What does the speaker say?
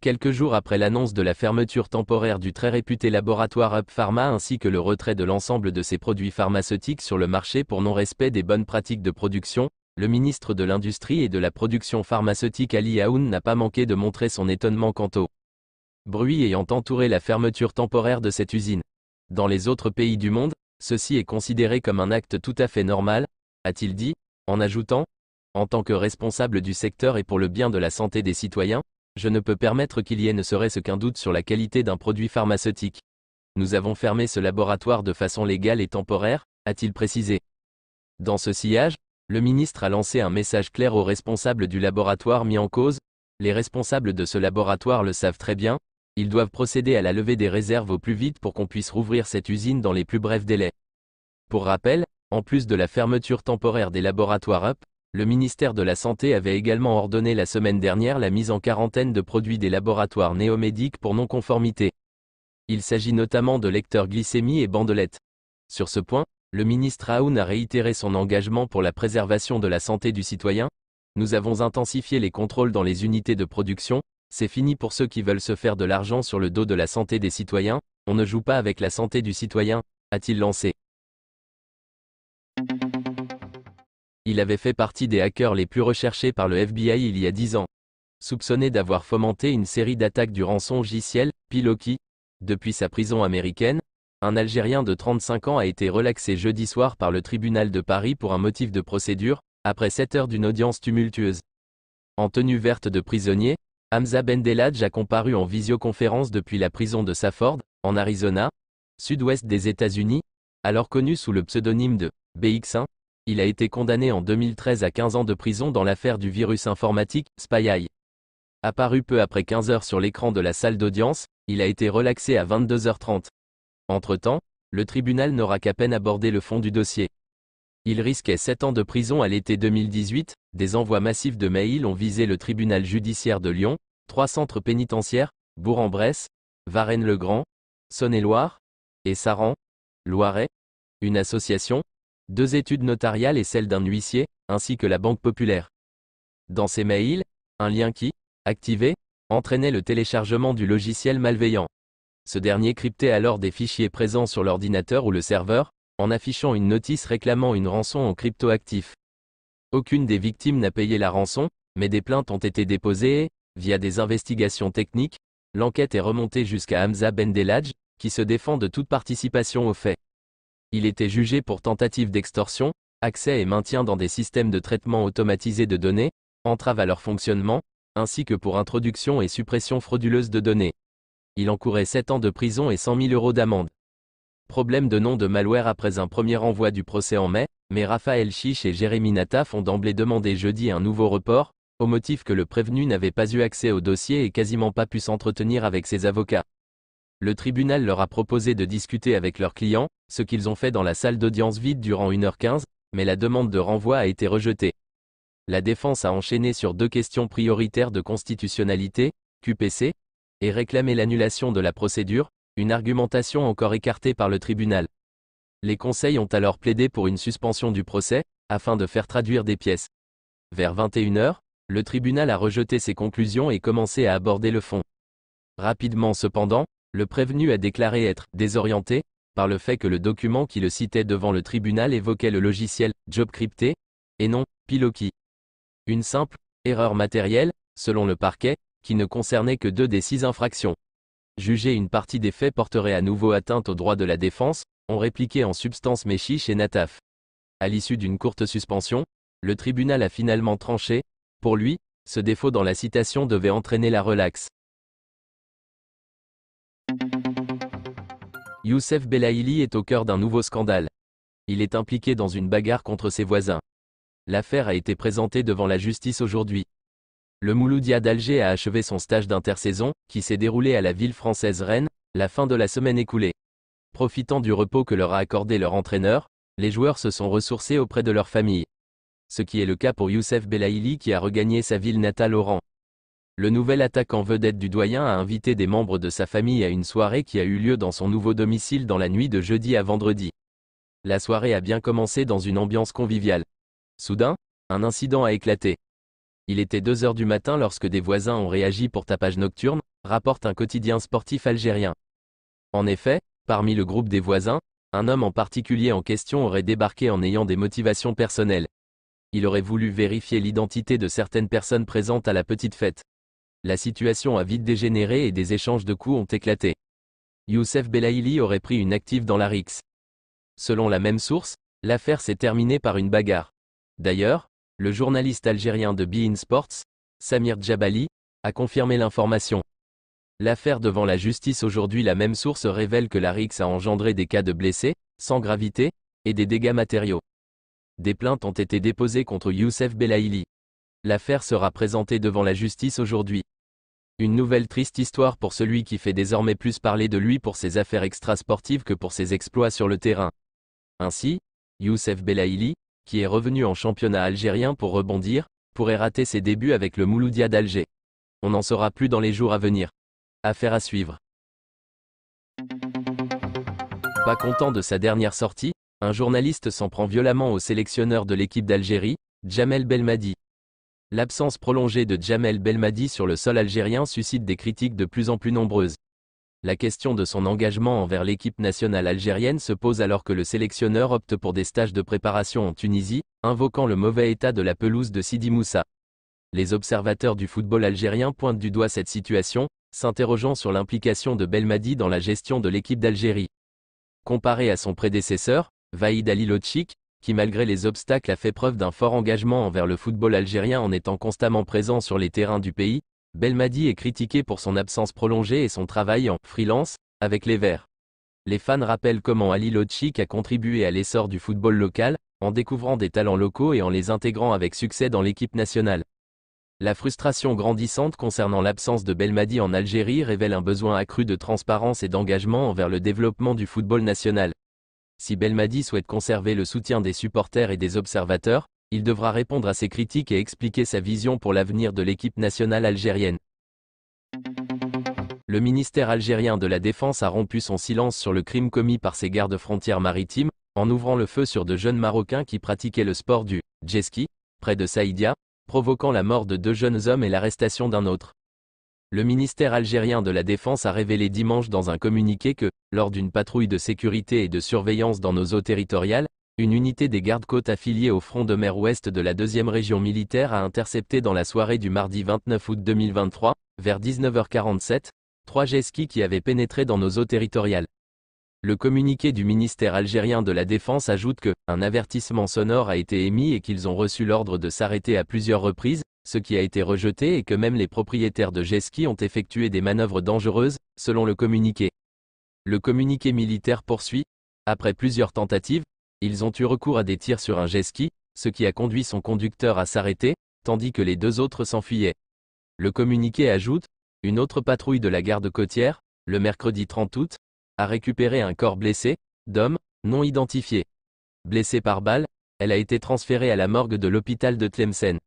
Quelques jours après l'annonce de la fermeture temporaire du très réputé laboratoire Up Pharma ainsi que le retrait de l'ensemble de ses produits pharmaceutiques sur le marché pour non-respect des bonnes pratiques de production, le ministre de l'Industrie et de la Production pharmaceutique Ali Aoun n'a pas manqué de montrer son étonnement quant au bruit ayant entouré la fermeture temporaire de cette usine. Dans les autres pays du monde, Ceci est considéré comme un acte tout à fait normal, a-t-il dit, en ajoutant, En tant que responsable du secteur et pour le bien de la santé des citoyens, je ne peux permettre qu'il y ait ne serait-ce qu'un doute sur la qualité d'un produit pharmaceutique. Nous avons fermé ce laboratoire de façon légale et temporaire, a-t-il précisé. Dans ce sillage, le ministre a lancé un message clair aux responsables du laboratoire mis en cause, les responsables de ce laboratoire le savent très bien, ils doivent procéder à la levée des réserves au plus vite pour qu'on puisse rouvrir cette usine dans les plus brefs délais. Pour rappel, en plus de la fermeture temporaire des laboratoires UP, le ministère de la Santé avait également ordonné la semaine dernière la mise en quarantaine de produits des laboratoires néomédiques pour non-conformité. Il s'agit notamment de lecteurs glycémie et bandelettes. Sur ce point, le ministre Aoun a réitéré son engagement pour la préservation de la santé du citoyen. Nous avons intensifié les contrôles dans les unités de production, c'est fini pour ceux qui veulent se faire de l'argent sur le dos de la santé des citoyens, on ne joue pas avec la santé du citoyen, a-t-il lancé. Il avait fait partie des hackers les plus recherchés par le FBI il y a dix ans. Soupçonné d'avoir fomenté une série d'attaques du rançon JCL, Piloki, depuis sa prison américaine, un Algérien de 35 ans a été relaxé jeudi soir par le tribunal de Paris pour un motif de procédure, après 7 heures d'une audience tumultueuse. En tenue verte de prisonnier, Hamza Bendeladj a comparu en visioconférence depuis la prison de Safford, en Arizona, sud-ouest des États-Unis, alors connu sous le pseudonyme de BX1. Il a été condamné en 2013 à 15 ans de prison dans l'affaire du virus informatique SpyEye. Apparu peu après 15 heures sur l'écran de la salle d'audience, il a été relaxé à 22h30. Entre-temps, le tribunal n'aura qu'à peine abordé le fond du dossier. Il risquait 7 ans de prison à l'été 2018, des envois massifs de mails ont visé le tribunal judiciaire de Lyon, Trois centres pénitentiaires, Bourg-en-Bresse, Varennes-le-Grand, Saône-et-Loire, et Saran, Loiret, une association, deux études notariales et celle d'un huissier, ainsi que la Banque Populaire. Dans ces mails, un lien qui, activé, entraînait le téléchargement du logiciel malveillant. Ce dernier cryptait alors des fichiers présents sur l'ordinateur ou le serveur, en affichant une notice réclamant une rançon en cryptoactif. Aucune des victimes n'a payé la rançon, mais des plaintes ont été déposées et, Via des investigations techniques, l'enquête est remontée jusqu'à Hamza Bendelaj, qui se défend de toute participation aux faits. Il était jugé pour tentative d'extorsion, accès et maintien dans des systèmes de traitement automatisés de données, entrave à leur fonctionnement, ainsi que pour introduction et suppression frauduleuse de données. Il encourait 7 ans de prison et 100 000 euros d'amende. Problème de nom de malware après un premier envoi du procès en mai, mais Raphaël Chiche et Jérémy Nataf ont d'emblée demandé jeudi un nouveau report, au motif que le prévenu n'avait pas eu accès au dossier et quasiment pas pu s'entretenir avec ses avocats. Le tribunal leur a proposé de discuter avec leurs clients, ce qu'ils ont fait dans la salle d'audience vide durant 1h15, mais la demande de renvoi a été rejetée. La défense a enchaîné sur deux questions prioritaires de constitutionnalité, QPC, et réclamé l'annulation de la procédure, une argumentation encore écartée par le tribunal. Les conseils ont alors plaidé pour une suspension du procès, afin de faire traduire des pièces. Vers 21h, le tribunal a rejeté ses conclusions et commencé à aborder le fond. Rapidement cependant, le prévenu a déclaré être désorienté par le fait que le document qui le citait devant le tribunal évoquait le logiciel job crypté et non Piloki. Une simple erreur matérielle, selon le parquet, qui ne concernait que deux des six infractions. Juger une partie des faits porterait à nouveau atteinte au droit de la défense, ont répliqué en substance Méchiche et Nataf. À l'issue d'une courte suspension, le tribunal a finalement tranché, pour lui, ce défaut dans la citation devait entraîner la relaxe. Youssef Belaïli est au cœur d'un nouveau scandale. Il est impliqué dans une bagarre contre ses voisins. L'affaire a été présentée devant la justice aujourd'hui. Le Mouloudia d'Alger a achevé son stage d'intersaison, qui s'est déroulé à la ville française Rennes, la fin de la semaine écoulée. Profitant du repos que leur a accordé leur entraîneur, les joueurs se sont ressourcés auprès de leur famille ce qui est le cas pour Youssef Belaïli qui a regagné sa ville natale Oran. Le nouvel attaquant vedette du doyen a invité des membres de sa famille à une soirée qui a eu lieu dans son nouveau domicile dans la nuit de jeudi à vendredi. La soirée a bien commencé dans une ambiance conviviale. Soudain, un incident a éclaté. Il était 2 h du matin lorsque des voisins ont réagi pour tapage nocturne, rapporte un quotidien sportif algérien. En effet, parmi le groupe des voisins, un homme en particulier en question aurait débarqué en ayant des motivations personnelles il aurait voulu vérifier l'identité de certaines personnes présentes à la petite fête. La situation a vite dégénéré et des échanges de coups ont éclaté. Youssef Belaïli aurait pris une active dans la RIX. Selon la même source, l'affaire s'est terminée par une bagarre. D'ailleurs, le journaliste algérien de Bein Sports, Samir Djabali, a confirmé l'information. L'affaire devant la justice aujourd'hui la même source révèle que la RIX a engendré des cas de blessés, sans gravité, et des dégâts matériaux. Des plaintes ont été déposées contre Youssef Belaïli. L'affaire sera présentée devant la justice aujourd'hui. Une nouvelle triste histoire pour celui qui fait désormais plus parler de lui pour ses affaires extrasportives que pour ses exploits sur le terrain. Ainsi, Youssef Belaïli, qui est revenu en championnat algérien pour rebondir, pourrait rater ses débuts avec le Mouloudia d'Alger. On n'en saura plus dans les jours à venir. Affaire à suivre. Pas content de sa dernière sortie, un journaliste s'en prend violemment au sélectionneur de l'équipe d'Algérie, Djamel Belmadi. L'absence prolongée de Djamel Belmadi sur le sol algérien suscite des critiques de plus en plus nombreuses. La question de son engagement envers l'équipe nationale algérienne se pose alors que le sélectionneur opte pour des stages de préparation en Tunisie, invoquant le mauvais état de la pelouse de Sidi Moussa. Les observateurs du football algérien pointent du doigt cette situation, s'interrogeant sur l'implication de Belmadi dans la gestion de l'équipe d'Algérie. Comparé à son prédécesseur, Vaïd Ali qui malgré les obstacles a fait preuve d'un fort engagement envers le football algérien en étant constamment présent sur les terrains du pays, Belmadi est critiqué pour son absence prolongée et son travail en freelance avec les Verts. Les fans rappellent comment Ali a contribué à l'essor du football local, en découvrant des talents locaux et en les intégrant avec succès dans l'équipe nationale. La frustration grandissante concernant l'absence de Belmadi en Algérie révèle un besoin accru de transparence et d'engagement envers le développement du football national. Si Belmadi souhaite conserver le soutien des supporters et des observateurs, il devra répondre à ses critiques et expliquer sa vision pour l'avenir de l'équipe nationale algérienne. Le ministère algérien de la Défense a rompu son silence sur le crime commis par ses gardes frontières maritimes, en ouvrant le feu sur de jeunes Marocains qui pratiquaient le sport du jet près de Saïdia, provoquant la mort de deux jeunes hommes et l'arrestation d'un autre. Le ministère algérien de la Défense a révélé dimanche dans un communiqué que lors d'une patrouille de sécurité et de surveillance dans nos eaux territoriales, une unité des gardes-côtes affiliée au front de mer ouest de la deuxième région militaire a intercepté dans la soirée du mardi 29 août 2023, vers 19h47, trois jet-skis qui avaient pénétré dans nos eaux territoriales. Le communiqué du ministère algérien de la Défense ajoute que, un avertissement sonore a été émis et qu'ils ont reçu l'ordre de s'arrêter à plusieurs reprises, ce qui a été rejeté et que même les propriétaires de jet ont effectué des manœuvres dangereuses, selon le communiqué. Le communiqué militaire poursuit, après plusieurs tentatives, ils ont eu recours à des tirs sur un jet ski, ce qui a conduit son conducteur à s'arrêter, tandis que les deux autres s'enfuyaient. Le communiqué ajoute, une autre patrouille de la garde côtière, le mercredi 30 août, a récupéré un corps blessé, d'homme, non identifié. Blessée par balle, elle a été transférée à la morgue de l'hôpital de Tlemcen.